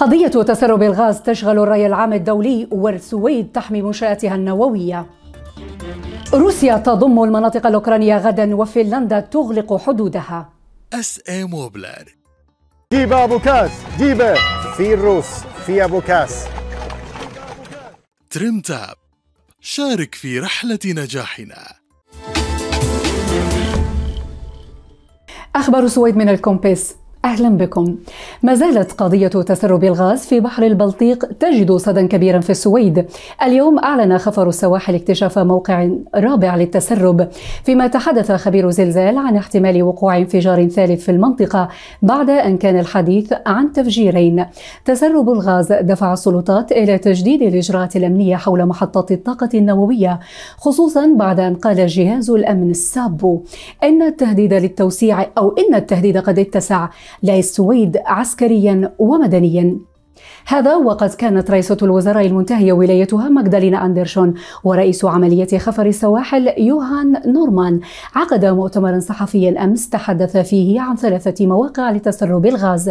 قضية تسرب الغاز تشغل الرأي العام الدولي والسويد تحمي منشآتها النووية روسيا تضم المناطق الأوكرانية غدا وفنلندا تغلق حدودها اس اي موبلر جيبة أبو كاس جيبة في الروس في أبو كاس تريم تاب شارك في رحلة نجاحنا أخبار سويد من الكومبيس أهلا بكم ما زالت قضية تسرب الغاز في بحر البلطيق تجد صدى كبيرا في السويد اليوم أعلن خفر السواحل اكتشاف موقع رابع للتسرب فيما تحدث خبير زلزال عن احتمال وقوع انفجار ثالث في المنطقة بعد أن كان الحديث عن تفجيرين تسرب الغاز دفع السلطات إلى تجديد الإجراءات الأمنية حول محطات الطاقة النووية خصوصا بعد أن قال جهاز الأمن السابو إن التهديد للتوسيع أو إن التهديد قد اتسع لا يستويد عسكريا ومدنيا هذا وقد كانت رئيسة الوزراء المنتهية ولايتها ماغدالينا أندرشون ورئيس عملية خفر السواحل يوهان نورمان عقد مؤتمرا صحفيا أمس تحدث فيه عن ثلاثة مواقع لتسرب الغاز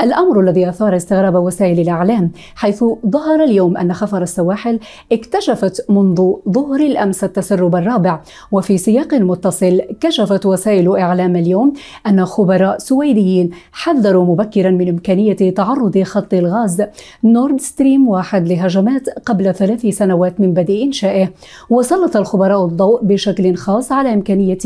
الأمر الذي أثار استغراب وسائل الإعلام حيث ظهر اليوم أن خفر السواحل اكتشفت منذ ظهر الأمس التسرب الرابع وفي سياق متصل كشفت وسائل إعلام اليوم أن خبراء سويديين حذروا مبكرا من إمكانية تعرض خط الغاز نورد ستريم واحد لهجمات قبل ثلاث سنوات من بدء إنشائه وسلط الخبراء الضوء بشكل خاص على إمكانية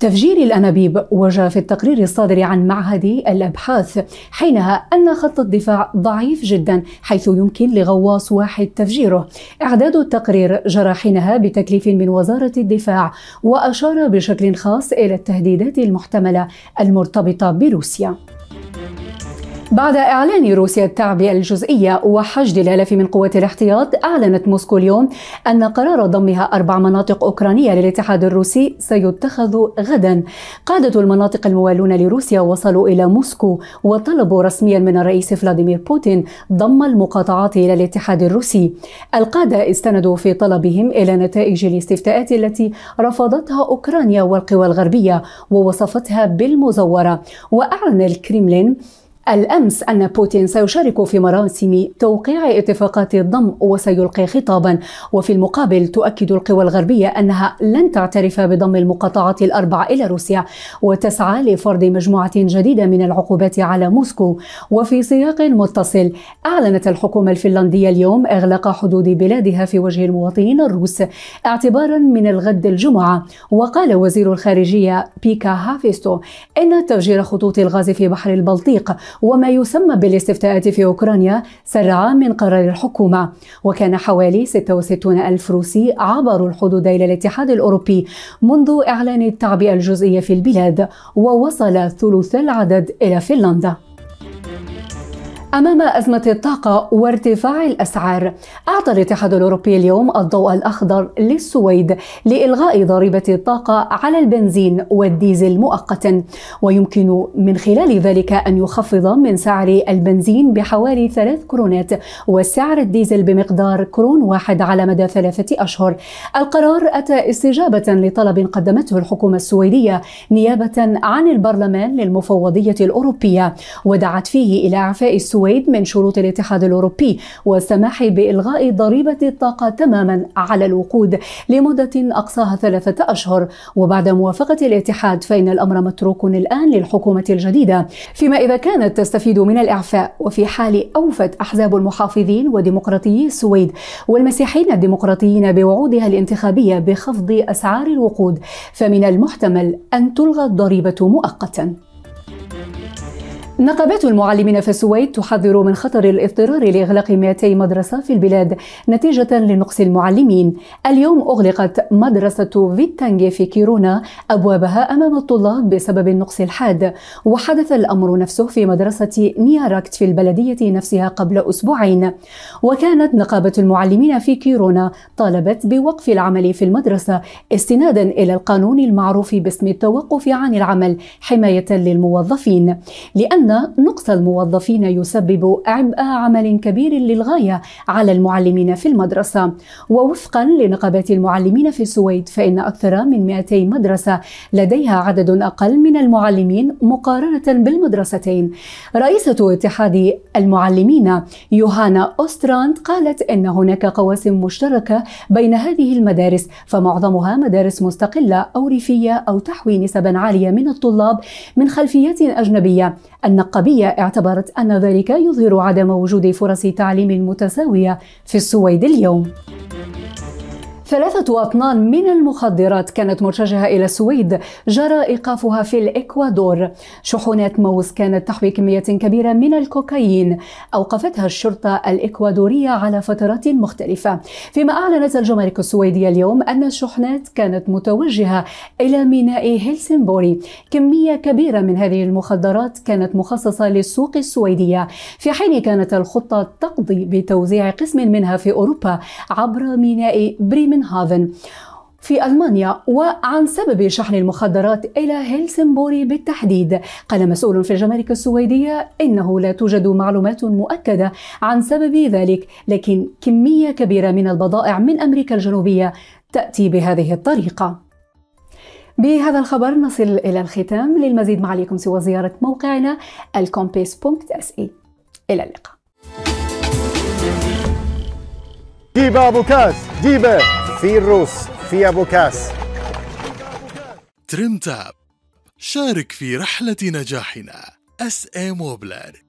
تفجير الأنابيب وجاء في التقرير الصادر عن معهد الأبحاث حينها أن خط الدفاع ضعيف جدا حيث يمكن لغواص واحد تفجيره إعداد التقرير جرى حينها بتكليف من وزارة الدفاع وأشار بشكل خاص إلى التهديدات المحتملة المرتبطة بروسيا بعد إعلان روسيا التعبئة الجزئية وحشد الآلاف من قوات الاحتياط أعلنت موسكو اليوم أن قرار ضمها أربع مناطق أوكرانية للاتحاد الروسي سيتخذ غدا قادة المناطق الموالون لروسيا وصلوا إلى موسكو وطلبوا رسميا من الرئيس فلاديمير بوتين ضم المقاطعات إلى الاتحاد الروسي القادة استندوا في طلبهم إلى نتائج الاستفتاءات التي رفضتها أوكرانيا والقوى الغربية ووصفتها بالمزورة وأعلن الكريملين الأمس أن بوتين سيشارك في مراسم توقيع اتفاقات الضم وسيلقي خطابا وفي المقابل تؤكد القوى الغربية أنها لن تعترف بضم المقاطعات الأربع إلى روسيا وتسعى لفرض مجموعة جديدة من العقوبات على موسكو وفي سياق متصل أعلنت الحكومة الفنلندية اليوم إغلاق حدود بلادها في وجه المواطنين الروس اعتبارا من الغد الجمعة وقال وزير الخارجية بيكا هافيستو إن تفجير خطوط الغاز في بحر البلطيق وما يسمى بالاستفتاءات في أوكرانيا سرعا من قرار الحكومة وكان حوالي 66 ألف روسي عبروا الحدود إلى الاتحاد الأوروبي منذ إعلان التعبئة الجزئية في البلاد ووصل ثلث العدد إلى فنلندا أمام أزمة الطاقة وارتفاع الأسعار أعطى الاتحاد الأوروبي اليوم الضوء الأخضر للسويد لإلغاء ضريبة الطاقة على البنزين والديزل مؤقتا ويمكن من خلال ذلك أن يخفض من سعر البنزين بحوالي ثلاث كرونات وسعر الديزل بمقدار كرون واحد على مدى ثلاثة أشهر القرار أتى استجابة لطلب قدمته الحكومة السويدية نيابة عن البرلمان للمفوضية الأوروبية ودعت فيه إلى إعفاء السويد السويد من شروط الاتحاد الأوروبي والسماح بإلغاء ضريبة الطاقة تماما على الوقود لمدة أقصاها ثلاثة أشهر وبعد موافقة الاتحاد فإن الأمر متروك الآن للحكومة الجديدة فيما إذا كانت تستفيد من الإعفاء وفي حال أوفت أحزاب المحافظين وديمقراطيي السويد والمسيحيين الديمقراطيين بوعودها الانتخابية بخفض أسعار الوقود فمن المحتمل أن تلغى الضريبة مؤقتا نقابات المعلمين في السويد تحذر من خطر الاضطرار لإغلاق 200 مدرسة في البلاد نتيجة لنقص المعلمين اليوم أغلقت مدرسة فيتانج في كيرونا أبوابها أمام الطلاب بسبب النقص الحاد وحدث الأمر نفسه في مدرسة نياراكت في البلدية نفسها قبل أسبوعين وكانت نقابة المعلمين في كيرونا طالبت بوقف العمل في المدرسة استنادا إلى القانون المعروف باسم التوقف عن العمل حماية للموظفين لأن أن نقص الموظفين يسبب عبء عمل كبير للغاية على المعلمين في المدرسة ووفقا لنقابات المعلمين في السويد فإن أكثر من 200 مدرسة لديها عدد أقل من المعلمين مقارنة بالمدرستين رئيسة اتحاد المعلمين يوهانا أوستراند قالت أن هناك قواسم مشتركة بين هذه المدارس فمعظمها مدارس مستقلة أو ريفية أو تحوي نسبا عالية من الطلاب من خلفيات أجنبية أن النقابية اعتبرت أن ذلك يظهر عدم وجود فرص تعليم متساوية في السويد اليوم ثلاثة أطنان من المخدرات كانت متجهة إلى السويد جرى إيقافها في الإكوادور شحنات موز كانت تحوي كمية كبيرة من الكوكايين أوقفتها الشرطة الإكوادورية على فترات مختلفة فيما أعلنت الجمارك السويدية اليوم أن الشحنات كانت متوجهة إلى ميناء هلسنبوري كمية كبيرة من هذه المخدرات كانت مخصصة للسوق السويدية في حين كانت الخطة تقضي بتوزيع قسم منها في أوروبا عبر ميناء بريمن كوبنهاغن في ألمانيا وعن سبب شحن المخدرات إلى هيلسنبوري بالتحديد قال مسؤول في الجمارك السويدية إنه لا توجد معلومات مؤكدة عن سبب ذلك لكن كمية كبيرة من البضائع من أمريكا الجنوبية تأتي بهذه الطريقة بهذا الخبر نصل إلى الختام للمزيد ما عليكم سوى زيارة موقعنا الكومبيس.se إلى اللقاء دي أبو كاس جيبة في الروس في أبو كاس تريم تاب شارك في رحلة نجاحنا اس اي موبلر